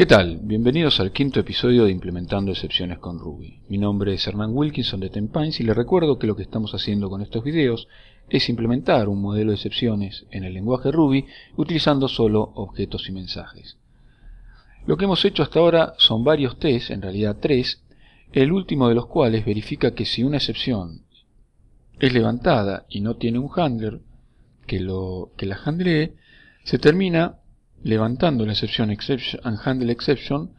¿Qué tal? Bienvenidos al quinto episodio de Implementando Excepciones con Ruby. Mi nombre es Hernán Wilkinson de Tenpines y les recuerdo que lo que estamos haciendo con estos videos es implementar un modelo de excepciones en el lenguaje Ruby utilizando solo objetos y mensajes. Lo que hemos hecho hasta ahora son varios tests, en realidad tres, el último de los cuales verifica que si una excepción es levantada y no tiene un handler que, lo, que la handlee, se termina levantando la excepción exception handle exception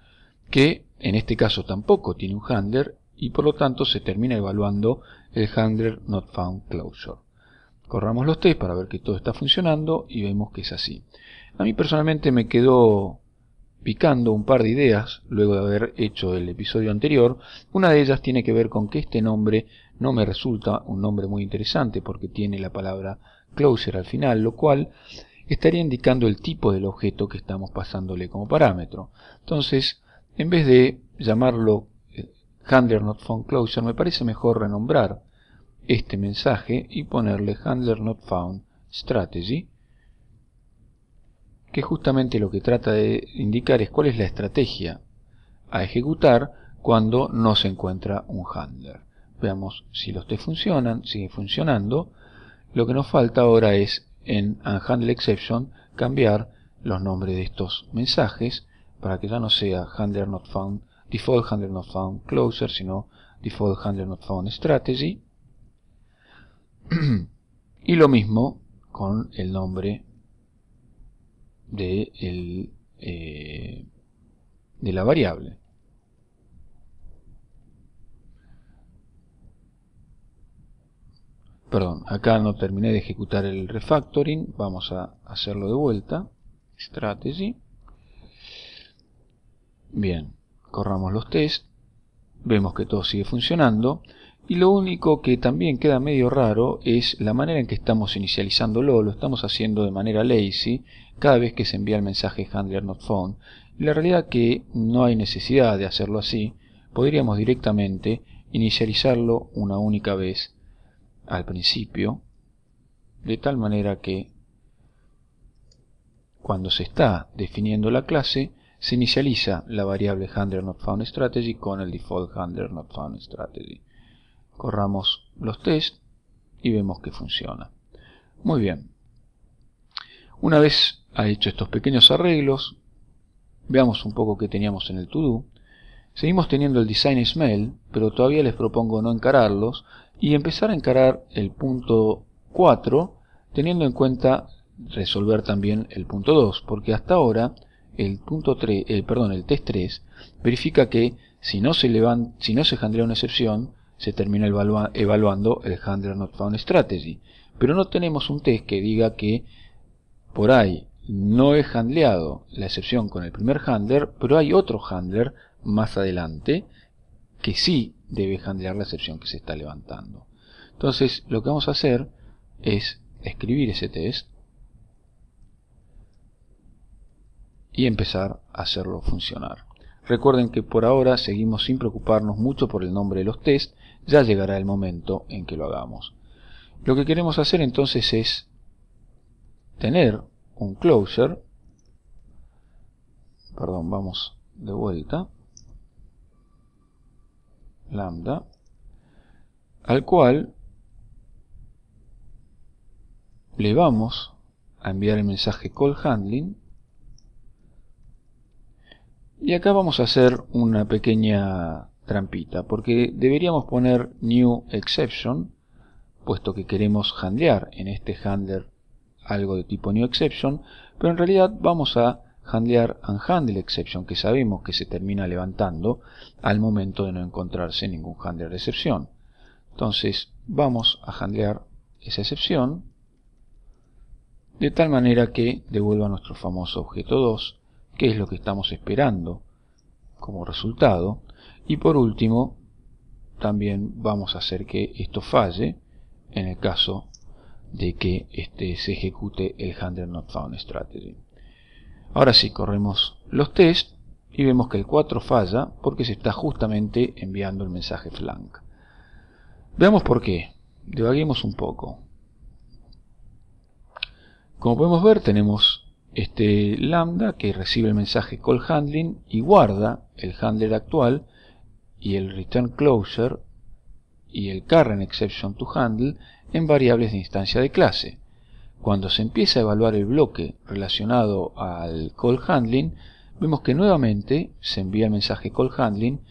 que en este caso tampoco tiene un handler y por lo tanto se termina evaluando el handler not found closure. Corramos los test para ver que todo está funcionando y vemos que es así. A mí personalmente me quedó picando un par de ideas luego de haber hecho el episodio anterior. Una de ellas tiene que ver con que este nombre no me resulta un nombre muy interesante porque tiene la palabra closure al final, lo cual estaría indicando el tipo del objeto que estamos pasándole como parámetro. Entonces, en vez de llamarlo eh, handler not found closure, me parece mejor renombrar este mensaje y ponerle handler not found strategy, que justamente lo que trata de indicar es cuál es la estrategia a ejecutar cuando no se encuentra un handler. Veamos si los test funcionan, sigue funcionando. Lo que nos falta ahora es en handle exception cambiar los nombres de estos mensajes para que ya no sea handler not found default handler not found closer sino default handler not found strategy y lo mismo con el nombre de, eh, de la variable perdón, acá no terminé de ejecutar el refactoring, vamos a hacerlo de vuelta, strategy, bien, corramos los tests. vemos que todo sigue funcionando, y lo único que también queda medio raro es la manera en que estamos inicializándolo, lo estamos haciendo de manera lazy cada vez que se envía el mensaje handler not found. La realidad que no hay necesidad de hacerlo así, podríamos directamente inicializarlo una única vez al principio, de tal manera que cuando se está definiendo la clase, se inicializa la variable handler not found strategy con el default handler not found strategy. Corramos los test y vemos que funciona. Muy bien. Una vez ha hecho estos pequeños arreglos, veamos un poco qué teníamos en el to do. Seguimos teniendo el design smell, pero todavía les propongo no encararlos, y empezar a encarar el punto 4 teniendo en cuenta resolver también el punto 2, porque hasta ahora el punto 3, perdón, el test 3 verifica que si no se si no handlea una excepción, se termina evaluando el handler not found strategy, pero no tenemos un test que diga que por ahí no he handleado la excepción con el primer handler, pero hay otro handler más adelante que sí debe handlear la excepción que se está levantando. Entonces, lo que vamos a hacer es escribir ese test y empezar a hacerlo funcionar. Recuerden que por ahora seguimos sin preocuparnos mucho por el nombre de los test, ya llegará el momento en que lo hagamos. Lo que queremos hacer entonces es tener un closure, perdón, vamos de vuelta, lambda, al cual le vamos a enviar el mensaje call handling y acá vamos a hacer una pequeña trampita porque deberíamos poner new exception puesto que queremos handlear en este handler algo de tipo new exception pero en realidad vamos a handlear and handle exception que sabemos que se termina levantando al momento de no encontrarse ningún handler de excepción. Entonces vamos a handlear esa excepción de tal manera que devuelva nuestro famoso objeto 2, que es lo que estamos esperando como resultado. Y por último, también vamos a hacer que esto falle en el caso de que este, se ejecute el handler not found strategy. Ahora sí, corremos los test y vemos que el 4 falla porque se está justamente enviando el mensaje flank. Veamos por qué. Debaguemos un poco. Como podemos ver, tenemos este lambda que recibe el mensaje call handling y guarda el handler actual y el return closure y el current exception to handle en variables de instancia de clase. Cuando se empieza a evaluar el bloque relacionado al call handling, vemos que nuevamente se envía el mensaje call handling,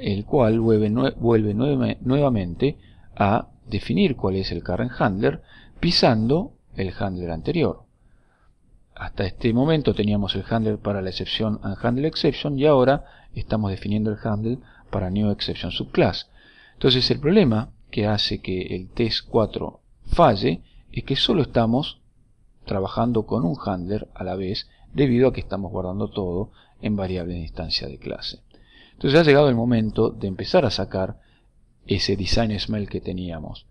el cual vuelve, nuevamente a definir cuál es el current handler, pisando el handler anterior. Hasta este momento teníamos el handler para la excepción and handle exception y ahora estamos definiendo el handle para new exception subclass. Entonces el problema que hace que el test 4 falle es que solo estamos trabajando con un handler a la vez debido a que estamos guardando todo en variables de instancia de clase. Entonces ha llegado el momento de empezar a sacar ese design smell que teníamos.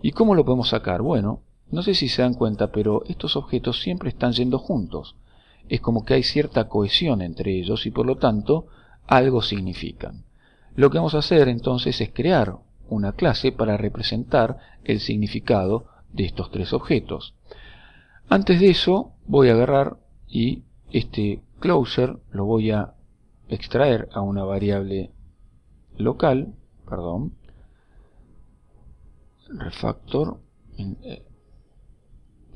¿Y cómo lo podemos sacar? Bueno, no sé si se dan cuenta, pero estos objetos siempre están yendo juntos. Es como que hay cierta cohesión entre ellos y por lo tanto algo significan. Lo que vamos a hacer entonces es crear una clase para representar el significado de estos tres objetos. Antes de eso voy a agarrar y este closer lo voy a extraer a una variable local, perdón, refactor, eh,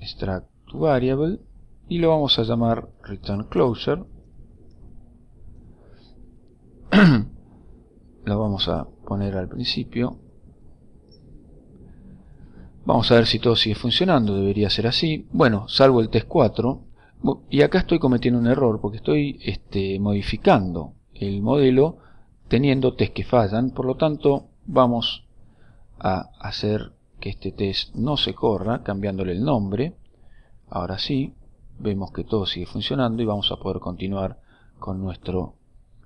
extract variable, y lo vamos a llamar return closer. lo vamos a poner al principio Vamos a ver si todo sigue funcionando, debería ser así. Bueno, salvo el test 4. Y acá estoy cometiendo un error porque estoy este, modificando el modelo teniendo test que fallan. Por lo tanto, vamos a hacer que este test no se corra cambiándole el nombre. Ahora sí, vemos que todo sigue funcionando y vamos a poder continuar con nuestro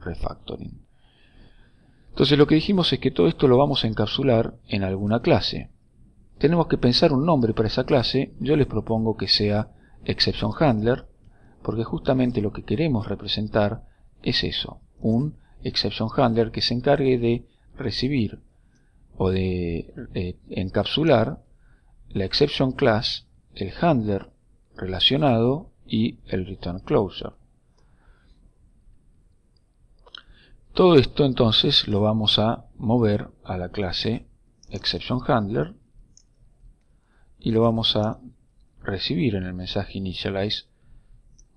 refactoring. Entonces lo que dijimos es que todo esto lo vamos a encapsular en alguna clase tenemos que pensar un nombre para esa clase, yo les propongo que sea ExceptionHandler, porque justamente lo que queremos representar es eso, un ExceptionHandler que se encargue de recibir o de eh, encapsular la exception class, el handler relacionado y el return closer. Todo esto entonces lo vamos a mover a la clase ExceptionHandler y lo vamos a recibir en el mensaje initialize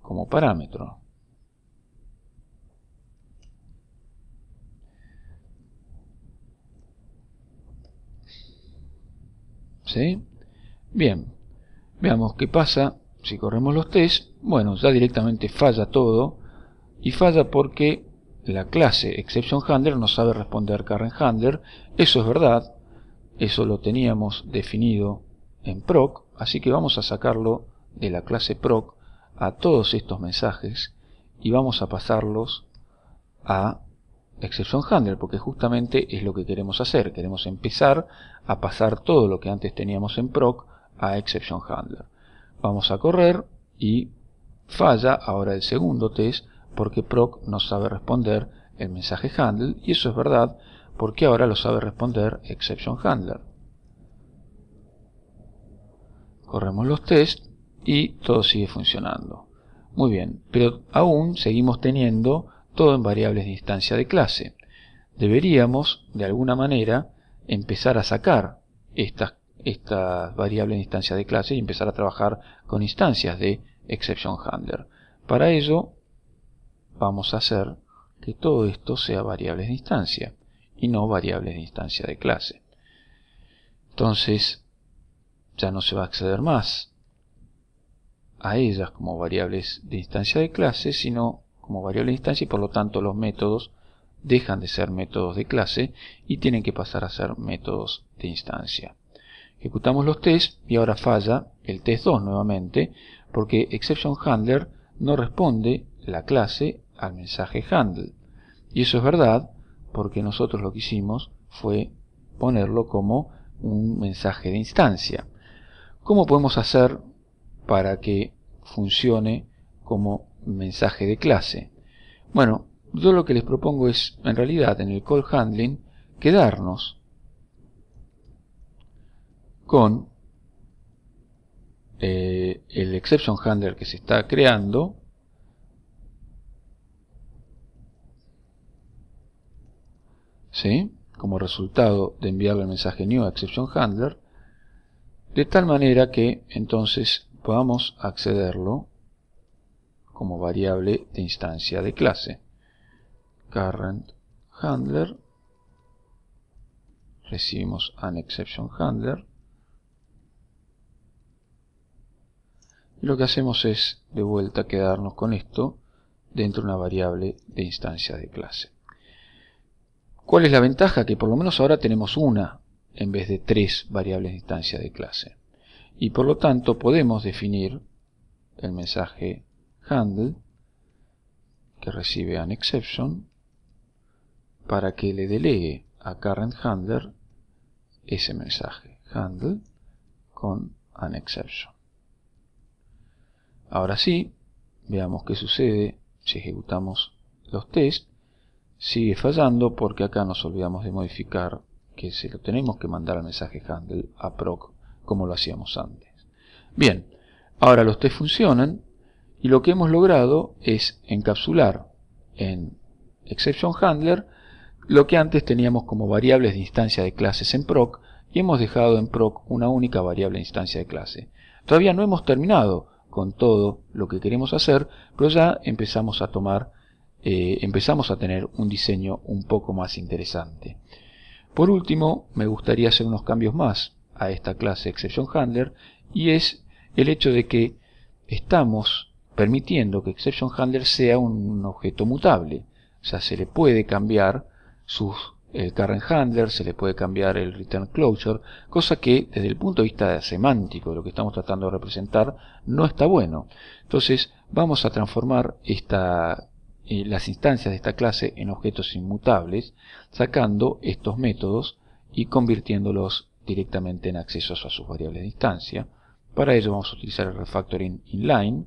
como parámetro. ¿Sí? Bien, veamos qué pasa si corremos los tests. Bueno, ya directamente falla todo y falla porque la clase ExceptionHandler no sabe responder current handler. Eso es verdad, eso lo teníamos definido en proc, así que vamos a sacarlo de la clase proc a todos estos mensajes y vamos a pasarlos a exception handler porque justamente es lo que queremos hacer queremos empezar a pasar todo lo que antes teníamos en proc a exception handler vamos a correr y falla ahora el segundo test porque proc no sabe responder el mensaje handle y eso es verdad porque ahora lo sabe responder exception handler corremos los test y todo sigue funcionando. Muy bien, pero aún seguimos teniendo todo en variables de instancia de clase. Deberíamos, de alguna manera, empezar a sacar estas, estas variables de instancia de clase y empezar a trabajar con instancias de exception handler. Para ello, vamos a hacer que todo esto sea variables de instancia y no variables de instancia de clase. Entonces, ya no se va a acceder más a ellas como variables de instancia de clase, sino como variable de instancia y por lo tanto los métodos dejan de ser métodos de clase y tienen que pasar a ser métodos de instancia. Ejecutamos los tests y ahora falla el test 2 nuevamente porque exception handler no responde la clase al mensaje handle. Y eso es verdad porque nosotros lo que hicimos fue ponerlo como un mensaje de instancia. ¿Cómo podemos hacer para que funcione como mensaje de clase? Bueno, yo lo que les propongo es, en realidad, en el call handling, quedarnos con eh, el exception handler que se está creando como resultado de enviarle el mensaje new a exception handler de tal manera que entonces podamos accederlo como variable de instancia de clase current handler recibimos an exception handler y lo que hacemos es de vuelta quedarnos con esto dentro de una variable de instancia de clase ¿cuál es la ventaja? que por lo menos ahora tenemos una en vez de tres variables de instancia de clase. Y por lo tanto podemos definir el mensaje handle que recibe an exception para que le delegue a current handler ese mensaje handle con an exception. Ahora sí, veamos qué sucede si ejecutamos los tests. Sigue fallando porque acá nos olvidamos de modificar que se lo tenemos que mandar al mensaje handle a proc como lo hacíamos antes. Bien, ahora los test funcionan y lo que hemos logrado es encapsular en exception handler lo que antes teníamos como variables de instancia de clases en proc y hemos dejado en proc una única variable de instancia de clase. Todavía no hemos terminado con todo lo que queremos hacer, pero ya empezamos a tomar, eh, empezamos a tener un diseño un poco más interesante. Por último, me gustaría hacer unos cambios más a esta clase ExceptionHandler, Handler y es el hecho de que estamos permitiendo que Exception Handler sea un objeto mutable. O sea, se le puede cambiar sus, el current handler, se le puede cambiar el return closure, cosa que desde el punto de vista semántico de lo que estamos tratando de representar no está bueno. Entonces vamos a transformar esta eh, las instancias de esta clase en objetos inmutables, sacando estos métodos y convirtiéndolos directamente en accesos a sus variables de instancia. Para ello vamos a utilizar el refactoring inline,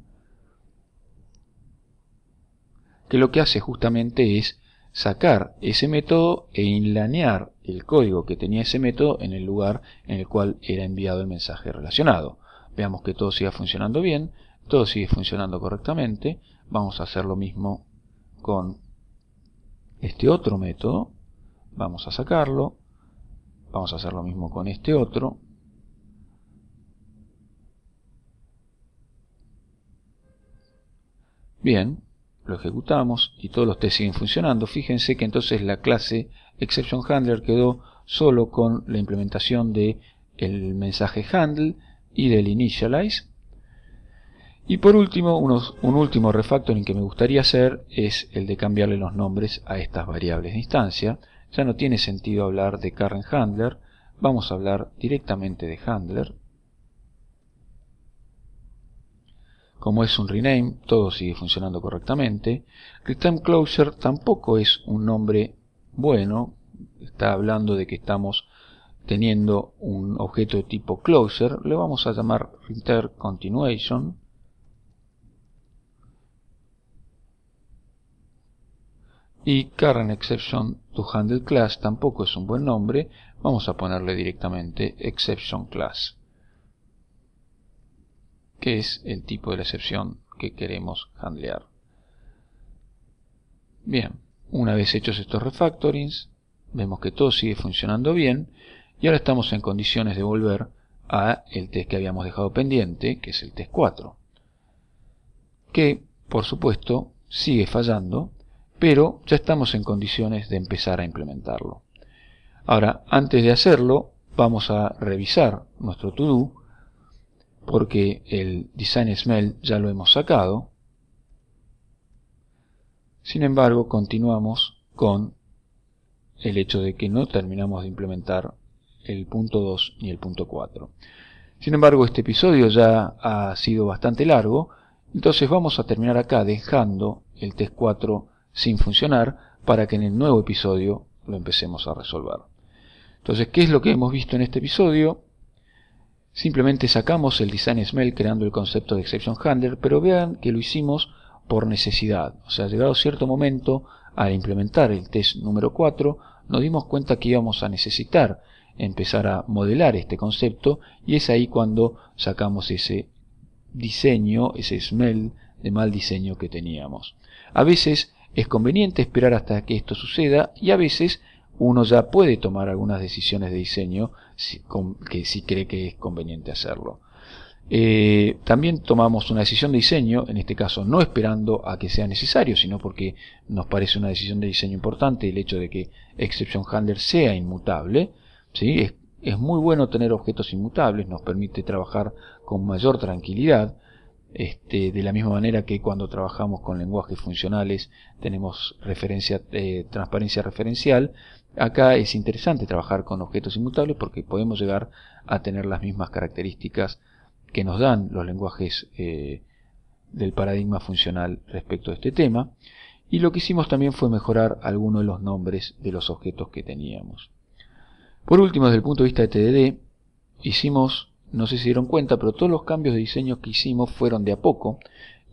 que lo que hace justamente es sacar ese método e inlanear el código que tenía ese método en el lugar en el cual era enviado el mensaje relacionado. Veamos que todo siga funcionando bien, todo sigue funcionando correctamente. Vamos a hacer lo mismo con este otro método, vamos a sacarlo, vamos a hacer lo mismo con este otro, bien, lo ejecutamos y todos los test siguen funcionando, fíjense que entonces la clase exception handler quedó solo con la implementación del el mensaje handle y del initialize, y por último, un último refactoring que me gustaría hacer es el de cambiarle los nombres a estas variables de instancia. Ya no tiene sentido hablar de current handler, vamos a hablar directamente de handler. Como es un rename, todo sigue funcionando correctamente. Custom Closure tampoco es un nombre bueno, está hablando de que estamos teniendo un objeto de tipo closer, le vamos a llamar Return Continuation Y current exception to handle class tampoco es un buen nombre. Vamos a ponerle directamente exception class, que es el tipo de la excepción que queremos handlear. Bien, una vez hechos estos refactorings, vemos que todo sigue funcionando bien y ahora estamos en condiciones de volver a el test que habíamos dejado pendiente, que es el test 4, que por supuesto sigue fallando pero ya estamos en condiciones de empezar a implementarlo. Ahora, antes de hacerlo, vamos a revisar nuestro to-do, porque el design smell ya lo hemos sacado. Sin embargo, continuamos con el hecho de que no terminamos de implementar el punto 2 ni el punto 4. Sin embargo, este episodio ya ha sido bastante largo, entonces vamos a terminar acá dejando el test 4 sin funcionar para que en el nuevo episodio lo empecemos a resolver. Entonces, ¿qué es lo que hemos visto en este episodio? Simplemente sacamos el design smell creando el concepto de exception handler, pero vean que lo hicimos por necesidad. O sea, llegado cierto momento, al implementar el test número 4, nos dimos cuenta que íbamos a necesitar empezar a modelar este concepto y es ahí cuando sacamos ese diseño, ese smell de mal diseño que teníamos. A veces es conveniente esperar hasta que esto suceda y a veces uno ya puede tomar algunas decisiones de diseño que si cree que es conveniente hacerlo. Eh, también tomamos una decisión de diseño, en este caso no esperando a que sea necesario, sino porque nos parece una decisión de diseño importante el hecho de que Exception Handler sea inmutable. es muy bueno tener objetos inmutables, nos permite trabajar con mayor tranquilidad este, de la misma manera que cuando trabajamos con lenguajes funcionales tenemos referencia, eh, transparencia referencial, acá es interesante trabajar con objetos inmutables porque podemos llegar a tener las mismas características que nos dan los lenguajes eh, del paradigma funcional respecto a este tema. Y lo que hicimos también fue mejorar algunos de los nombres de los objetos que teníamos. Por último, desde el punto de vista de TDD, hicimos no sé si se dieron cuenta, pero todos los cambios de diseño que hicimos fueron de a poco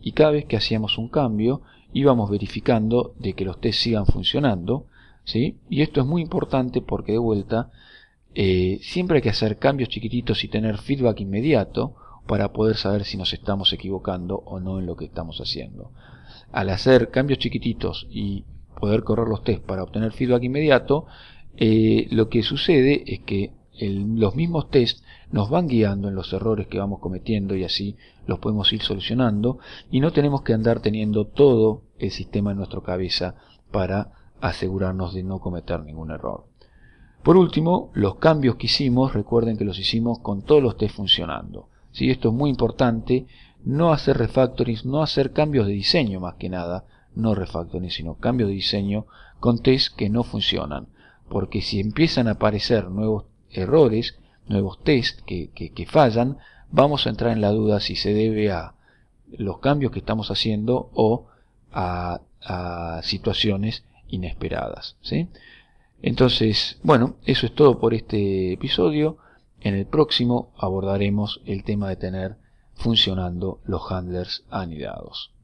y cada vez que hacíamos un cambio íbamos verificando de que los test sigan funcionando. ¿sí? Y esto es muy importante porque de vuelta eh, siempre hay que hacer cambios chiquititos y tener feedback inmediato para poder saber si nos estamos equivocando o no en lo que estamos haciendo. Al hacer cambios chiquititos y poder correr los test para obtener feedback inmediato, eh, lo que sucede es que los mismos test nos van guiando en los errores que vamos cometiendo y así los podemos ir solucionando y no tenemos que andar teniendo todo el sistema en nuestra cabeza para asegurarnos de no cometer ningún error. Por último, los cambios que hicimos, recuerden que los hicimos con todos los test funcionando. Si Esto es muy importante, no hacer refactorings, no hacer cambios de diseño más que nada, no refactoring, sino cambios de diseño con test que no funcionan. Porque si empiezan a aparecer nuevos errores, nuevos test que, fallan, vamos a entrar en la duda si se debe a los cambios que estamos haciendo o a, situaciones inesperadas. Entonces, bueno, eso es todo por este episodio. En el próximo abordaremos el tema de tener funcionando los handlers anidados.